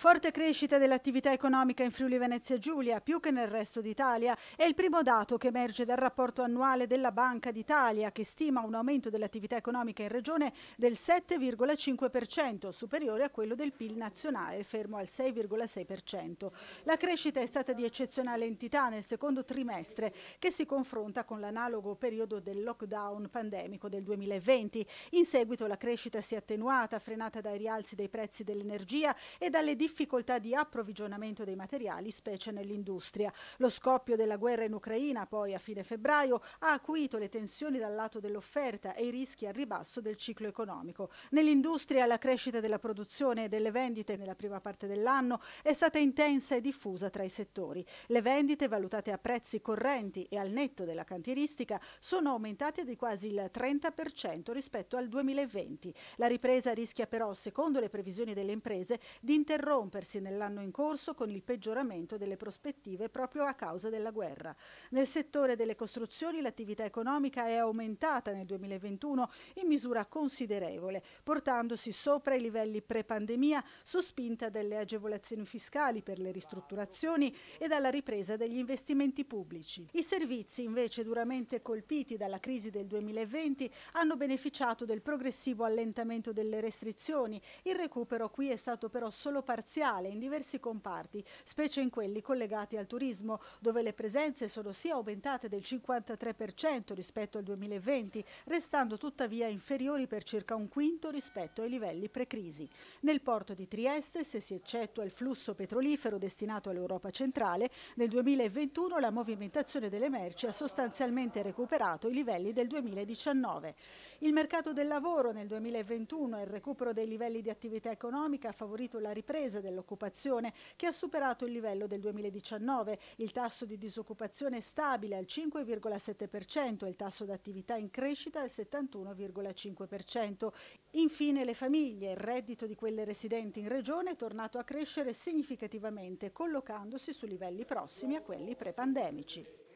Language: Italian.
Forte crescita dell'attività economica in Friuli Venezia Giulia, più che nel resto d'Italia, è il primo dato che emerge dal rapporto annuale della Banca d'Italia, che stima un aumento dell'attività economica in regione del 7,5%, superiore a quello del PIL nazionale, fermo al 6,6%. La crescita è stata di eccezionale entità nel secondo trimestre, che si confronta con l'analogo periodo del lockdown pandemico del 2020. In seguito la crescita si è attenuata, frenata dai rialzi dei prezzi dell'energia e dalle difficoltà difficoltà di approvvigionamento dei materiali, specie nell'industria. Lo scoppio della guerra in Ucraina, poi a fine febbraio, ha acuito le tensioni dal lato dell'offerta e i rischi al ribasso del ciclo economico. Nell'industria la crescita della produzione e delle vendite nella prima parte dell'anno è stata intensa e diffusa tra i settori. Le vendite, valutate a prezzi correnti e al netto della cantieristica, sono aumentate di quasi il 30% rispetto al 2020. La ripresa rischia però, secondo le previsioni delle imprese, di interrompere interrompersi nell'anno in corso con il peggioramento delle prospettive proprio a causa della guerra. Nel settore delle costruzioni l'attività economica è aumentata nel 2021 in misura considerevole, portandosi sopra i livelli pre-pandemia sospinta dalle agevolazioni fiscali per le ristrutturazioni e dalla ripresa degli investimenti pubblici. I servizi invece duramente colpiti dalla crisi del 2020 hanno beneficiato del progressivo allentamento delle restrizioni. Il recupero qui è stato però solo parziale parziale in diversi comparti, specie in quelli collegati al turismo, dove le presenze sono sia aumentate del 53% rispetto al 2020, restando tuttavia inferiori per circa un quinto rispetto ai livelli pre-crisi. Nel porto di Trieste, se si eccettua il flusso petrolifero destinato all'Europa centrale, nel 2021 la movimentazione delle merci ha sostanzialmente recuperato i livelli del 2019. Il mercato del lavoro nel 2021 e il recupero dei livelli di attività economica ha favorito la ripresa ripresa dell'occupazione che ha superato il livello del 2019. Il tasso di disoccupazione è stabile al 5,7% e il tasso d'attività in crescita al 71,5%. Infine le famiglie, il reddito di quelle residenti in regione è tornato a crescere significativamente collocandosi su livelli prossimi a quelli pre-pandemici.